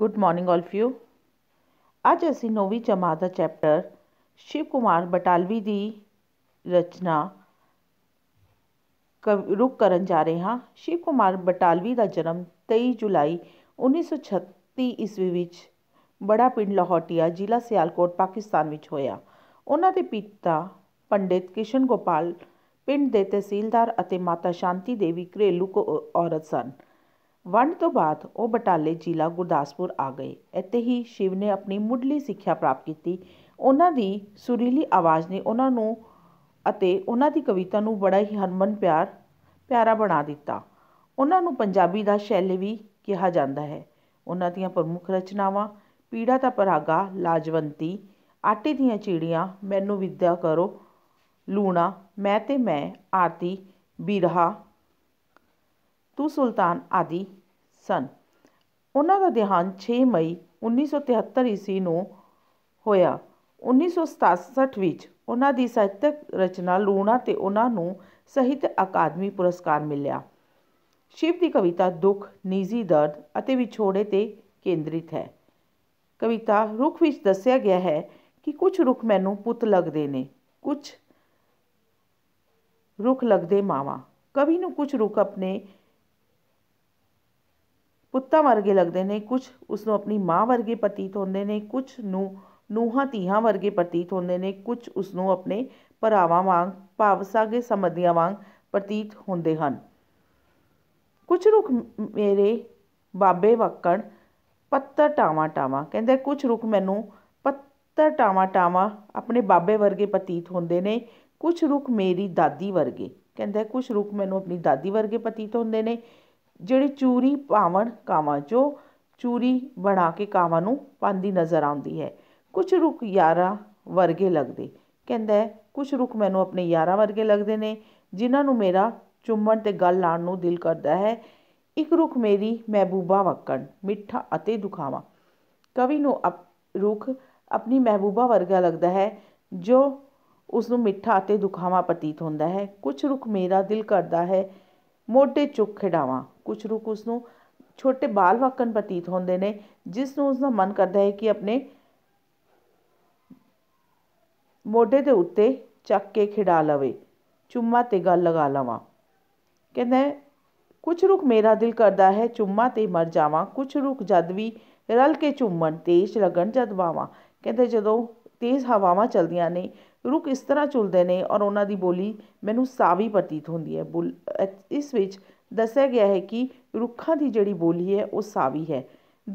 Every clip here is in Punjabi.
ਗੁੱਡ ਮਾਰਨਿੰਗ ਆਲ ਫਿਊ ਅੱਜ ਅਸੀਂ ਨੌਵੀਂ ਜਮਾਤ ਦਾ ਚੈਪਟਰ ਸ਼ਿਵ ਕੁਮਾਰ ਬਟਾਲਵੀ ਦੀ ਰਚਨਾ ਰੁਕ ਕਰਨ ਜਾ ਰਹੇ ਹਾਂ ਸ਼ਿਵ ਕੁਮਾਰ ਬਟਾਲਵੀ ਦਾ ਜਨਮ 23 ਜੁਲਾਈ 1936 ਈਸਵੀ ਵਿੱਚ ਬੜਾ ਪਿੰਡ ਲਾਹੌਟੀਆ ਜ਼ਿਲ੍ਹਾ ਸਿਆਲਕੋਟ ਪਾਕਿਸਤਾਨ ਵਿੱਚ ਹੋਇਆ ਉਹਨਾਂ ਦੇ ਪਿਤਾ ਪੰਡਿਤ ਕਿਸ਼ਨ ਗੋਪਾਲ ਪਿੰਡ ਦੇ ਤਹਿਸੀਲਦਾਰ ਅਤੇ ਮਾਤਾ ਸ਼ਾਂਤੀ ਦੇਵੀ ਘਰੇਲੂ ਔਰਤ ਸਨ ਵੰਡ ਤੋਂ ਬਾਅਦ ਉਹ ਬਟਾਲੇ ਜ਼ਿਲ੍ਹਾ ਗੁਰਦਾਸਪੁਰ ਆ ਗਏ ਇੱਥੇ ਹੀ ਸ਼ਿਵ ਨੇ ਆਪਣੀ ਮੁੱਢਲੀ ਸਿੱਖਿਆ ਪ੍ਰਾਪਤ ਕੀਤੀ ਉਹਨਾਂ ਦੀ ਸੁਰੀਲੀ ਆਵਾਜ਼ ਨੇ ਉਹਨਾਂ ਨੂੰ ਅਤੇ ਉਹਨਾਂ ਦੀ ਕਵਿਤਾ ਨੂੰ ਬੜਾ ਹੀ ਹਰਮਨ ਪਿਆਰ ਪਿਆਰਾ ਬਣਾ ਦਿੱਤਾ ਉਹਨਾਂ ਨੂੰ ਪੰਜਾਬੀ ਦਾ ਸ਼ੈਲੀ ਵੀ ਕਿਹਾ ਜਾਂਦਾ ਹੈ ਉਹਨਾਂ ਦੀਆਂ ਪ੍ਰਮੁੱਖ ਰਚਨਾਵਾਂ ਪੀੜਾ ਦਾ ਪਰਾਗਾ ਲਾਜਵੰਤੀ ਆਟੇ ਦੀਆਂ ਚਿੜੀਆਂ ਮੈਨੂੰ ਵਿਦਿਆ ਕਰੋ ਲੂਣਾ ਮੈਂ ਤੇ ਮੈਂ ਆਰਤੀ ਬਿਰਹਾ ਟੀਪੂ ਸੁਲਤਾਨ ਆਦਿ ਸਨ ਉਹਨਾਂ ਦਾ ਦੇਹਾਂਤ 6 ਮਈ 1973 ਈਸਵੀ ਨੂੰ ਹੋਇਆ 1967 ਵਿੱਚ ਉਹਨਾਂ ਦੀ ਸਾਹਿਤਕ ਰਚਨਾ ਲੂਣਾ ਤੇ ਉਹਨਾਂ ਨੂੰ ਸਾਹਿਤ ਅਕਾਦਮੀ ਪੁਰਸਕਾਰ ਮਿਲਿਆ ਸ਼ਿਵ ਦੀ ਕਵਿਤਾ ਦੁੱਖ ਨੀਜ਼ੀ ਦਰਦ ਅਤੇ ਵਿਛੋੜੇ ਤੇ ਕੇਂਦਰਿਤ ਹੈ ਕਵਿਤਾ ਰੁੱਖ ਵਿੱਚ ਦੱਸਿਆ ਗਿਆ ਹੈ ਕਿ ਕੁਝ ਰੁੱਖ ਮੈਨੂੰ ਪੁੱਤ ਲੱਗਦੇ ਨੇ ਕੁਝ ਰੁੱਖ ਲੱਗਦੇ ਮਾਵਾ ਕਵੀ ਨੂੰ ਕੁਝ ਰੁੱਖ ਆਪਣੇ ਪੁੱਤਾਂ ਵਰਗੇ ਲੱਗਦੇ ਨੇ ਕੁਝ ਉਸ ਨੂੰ ਆਪਣੀ ਮਾਂ ਵਰਗੇ ਪ੍ਰਤੀਤ ਹੁੰਦੇ ਨੇ ਕੁਝ ਨੂੰ ਨੂੰਹਾਂ ਧੀਆਂ ਵਰਗੇ ਪ੍ਰਤੀਤ ਹੁੰਦੇ ਨੇ ਕੁਝ ਉਸ ਨੂੰ ਆਪਣੇ ਭਰਾਵਾਂ ਵਾਂਗ ਭਾਵਸਾਗੇ ਸਮਝਦਿਆਂ ਵਾਂਗ ਪ੍ਰਤੀਤ ਹੁੰਦੇ ਹਨ ਕੁਝ ਰੁੱਖ ਮੇਰੇ ਬਾਬੇ ਵਕਣ ਪੱਤਰ ਟਾਵਾ ਟਾਵਾ ਕਹਿੰਦਾ ਕੁਝ ਰੁੱਖ ਮੈਨੂੰ ਪੱਤਰ ਟਾਵਾ ਟਾਵਾ ਆਪਣੇ ਬਾਬੇ ਵਰਗੇ ਪ੍ਰਤੀਤ ਹੁੰਦੇ ਨੇ ਕੁਝ ਰੁੱਖ ਮੇਰੀ ਦਾਦੀ ਵਰਗੇ ਕਹਿੰਦਾ ਕੁਝ ਰੁੱਖ ਮੈਨੂੰ ਆਪਣੀ ਦਾਦੀ ਵਰਗੇ ਪ੍ਰਤੀਤ ਹੁੰਦੇ ਨੇ ਜਿਹੜੀ ਚੂਰੀ ਪਾਵਣ ਕਾਵਾਂ ਜੋ ਚੂਰੀ ਬਣਾ ਕੇ ਕਾਵਾਂ ਨੂੰ ਪਾਉਂਦੀ ਨਜ਼ਰ ਆਉਂਦੀ ਹੈ ਕੁਝ ਰੁੱਖ ਯਾਰਾ ਵਰਗੇ ਲੱਗਦੇ ਕਹਿੰਦਾ ਕੁਝ ਰੁੱਖ ਮੈਨੂੰ ਆਪਣੇ ਯਾਰਾ ਵਰਗੇ ਲੱਗਦੇ ਨੇ ਜਿਨ੍ਹਾਂ ਨੂੰ ਮੇਰਾ ਚੁੰਮਣ ਤੇ ਗੱਲ ਲਾਣ ਨੂੰ ਦਿਲ ਕਰਦਾ ਹੈ ਇੱਕ ਰੁੱਖ ਮੇਰੀ ਮਹਿਬੂਬਾ ਵਕਣ ਮਿੱਠਾ ਅਤੇ ਦੁਖਾਵਾ ਕਵੀ ਨੂੰ ਰੁੱਖ ਆਪਣੀ ਮਹਿਬੂਬਾ ਵਰਗਾ ਲੱਗਦਾ ਹੈ ਜੋ ਉਸ ਨੂੰ ਮਿੱਠਾ ਅਤੇ ਦੁਖਾਵਾ ਪ੍ਰਤੀਤ ਹੁੰਦਾ ਹੈ ਕੁਝ ਰੁੱਖ ਮੇਰਾ ਦਿਲ ਕਰਦਾ ਹੈ ਮੋਢੇ ਚੁੱਕ ਖਿਡਾਵਾਂ ਕੁਛ ਰੁਕ ਉਸ ਨੂੰ ਛੋਟੇ ਬਾਲ ਵਕਨ ਪਤੀਤ ਹੁੰਦੇ ਨੇ ਜਿਸ ਨੂੰ ਉਸ ਦਾ ਮਨ ਕਰਦਾ ਹੈ ਕਿ ਆਪਣੇ ਮੋਢੇ ਦੇ ਉੱਤੇ ਚੱਕ ਕੇ ਖਿਡਾ ਲਵੇ ਚੁੰਮਾ ਤੇ ਗੱਲ ਲਗਾ ਲਵਾਂ ਕਹਿੰਦਾ ਕੁਛ ਰੁਕ ਮੇਰਾ ਦਿਲ ਕਰਦਾ ਹੈ ਚੁੰਮਾ ਤੇ ਮਰ ਜਾਵਾਂ ਕੁਛ ਰੁਕ ਜਦ ਵੀ ਰਲ ਕੇ ਚੁੰਮਣ ਤੇਜ਼ ਲਗਣ ਜਦ ਵਾਵਾਂ ਕਹਿੰਦੇ ਜਦੋਂ ਤੇਜ਼ ਹਵਾਵਾਂ ਚਲਦੀਆਂ ਨੇ ਰੁੱਖ ਇਸ ਤਰ੍ਹਾਂ ਝੂਲਦੇ ਨੇ ਔਰ ਉਹਨਾਂ ਦੀ ਬੋਲੀ ਮੈਨੂੰ ਸਾਵੀ ਪ੍ਰਤੀਤ ਹੁੰਦੀ ਹੈ ਇਸ ਵਿੱਚ ਦੱਸਿਆ ਗਿਆ ਹੈ ਕਿ ਰੁੱਖਾਂ ਦੀ ਜਿਹੜੀ ਬੋਲੀ ਹੈ ਉਹ ਸਾਵੀ ਹੈ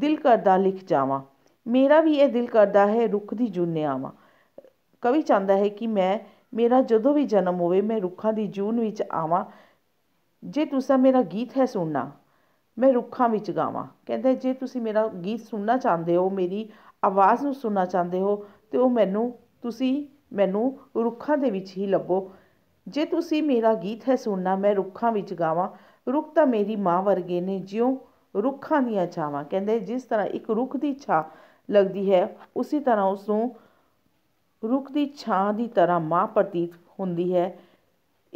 ਦਿਲ ਕਰਦਾ ਲਿਖ ਜਾਵਾਂ ਮੇਰਾ ਵੀ ਇਹ ਦਿਲ ਕਰਦਾ ਹੈ ਰੁੱਖ ਦੀ ਜੂਨ ਆਵਾਂ ਕਵੀ ਚਾਹੁੰਦਾ ਹੈ ਕਿ ਮੈਂ ਮੇਰਾ ਜਦੋਂ ਵੀ ਜਨਮ ਹੋਵੇ ਮੈਂ ਰੁੱਖਾਂ ਦੀ ਜੂਨ ਵਿੱਚ ਆਵਾਂ ਜੇ ਤੁਸੀਂ ਮੇਰਾ ਗੀਤ ਹੈ ਸੁਣਨਾ ਮੈਂ ਰੁੱਖਾਂ ਵਿੱਚ ਗਾਵਾਂ ਕਹਿੰਦਾ ਜੇ ਤੁਸੀਂ ਮੇਰਾ ਗੀਤ ਸੁਣਨਾ ਚਾਹੁੰਦੇ ਹੋ ਮੇਰੀ ਆਵਾਜ਼ ਨੂੰ ਸੁਣਨਾ ਚਾਹੁੰਦੇ ਹੋ ਤੇ ਉਹ ਮੈਨੂੰ ਤੁਸੀਂ ਮੈਨੂੰ ਰੁੱਖਾਂ ਦੇ ਵਿੱਚ ਹੀ ਲੱਭੋ ਜੇ ਤੁਸੀਂ ਮੇਰਾ ਗੀਤ ਹੈ ਸੁਣਨਾ ਮੈਂ ਰੁੱਖਾਂ ਵਿੱਚ ਗਾਵਾਂ ਰੁੱਖ ਤਾਂ ਮੇਰੀ ਮਾਂ ਵਰਗੇ ਨੇ ਜਿਉਂ ਰੁੱਖਾਂ ਦੀਆਂ ਛਾਵਾਂ ਕਹਿੰਦੇ ਜਿਸ ਤਰ੍ਹਾਂ ਇੱਕ ਰੁੱਖ ਦੀ ਛਾਂ ਲੱਗਦੀ ਹੈ ਉਸੇ ਤਰ੍ਹਾਂ ਉਸ ਨੂੰ ਰੁੱਖ ਦੀ ਛਾਂ ਦੀ ਤਰ੍ਹਾਂ ਮਾਂ ਪ੍ਰਤੀਤ ਹੁੰਦੀ ਹੈ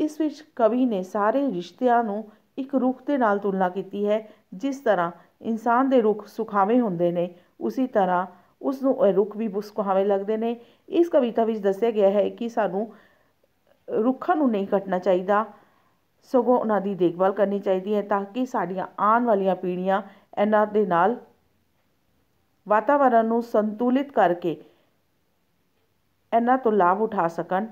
ਇਸ ਵਿੱਚ ਕਵੀ ਨੇ ਸਾਰੇ ਰਿਸ਼ਤਿਆਂ ਨੂੰ ਇੱਕ ਰੁੱਖ ਦੇ ਨਾਲ ਤੁਲਨਾ ਕੀਤੀ ਹੈ ਜਿਸ ਤਰ੍ਹਾਂ ਇਨਸਾਨ ਦੇ ਰੁੱਖ ਸੁਖਾਵੇਂ ਹੁੰਦੇ ਨੇ ਉਸੇ ਤਰ੍ਹਾਂ ਉਸ ਨੂੰ ਰੁੱਖ ਵੀ ਮੁਸਕਰਾਵੇ ਲੱਗਦੇ ਨੇ ਇਸ ਕਵਿਤਾ ਵਿੱਚ ਦੱਸਿਆ ਗਿਆ ਹੈ ਕਿ ਸਾਨੂੰ ਰੁੱਖਾਂ ਨੂੰ ਨਹੀਂ ਕੱਟਣਾ ਚਾਹੀਦਾ ਸਗੋਂ ਉਹਨਾਂ ਦੀ ਦੇਖਭਾਲ ਕਰਨੀ ਚਾਹੀਦੀ ਹੈ ਤਾਂ ਕਿ ਸਾਡੀਆਂ ਆਉਣ ਵਾਲੀਆਂ ਪੀੜ੍ਹੀਆਂ ਇਹਨਾਂ ਦੇ ਨਾਲ ਵਾਤਾਵਰਣ ਨੂੰ ਸੰਤੁਲਿਤ ਕਰਕੇ ਇਹਨਾਂ ਤੋਂ ਲਾਭ ਉਠਾ ਸਕਣ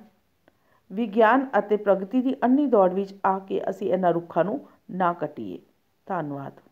ਵਿਗਿਆਨ ਅਤੇ ਪ੍ਰਗਤੀ ਦੀ ਅੰਨੀ ਦੌੜ ਵਿੱਚ ਆ ਕੇ ਅਸੀਂ ਇਹਨਾਂ ਰੁੱਖਾਂ ਨੂੰ ਨਾ ਕਟੀਏ ਧੰਨਵਾਦ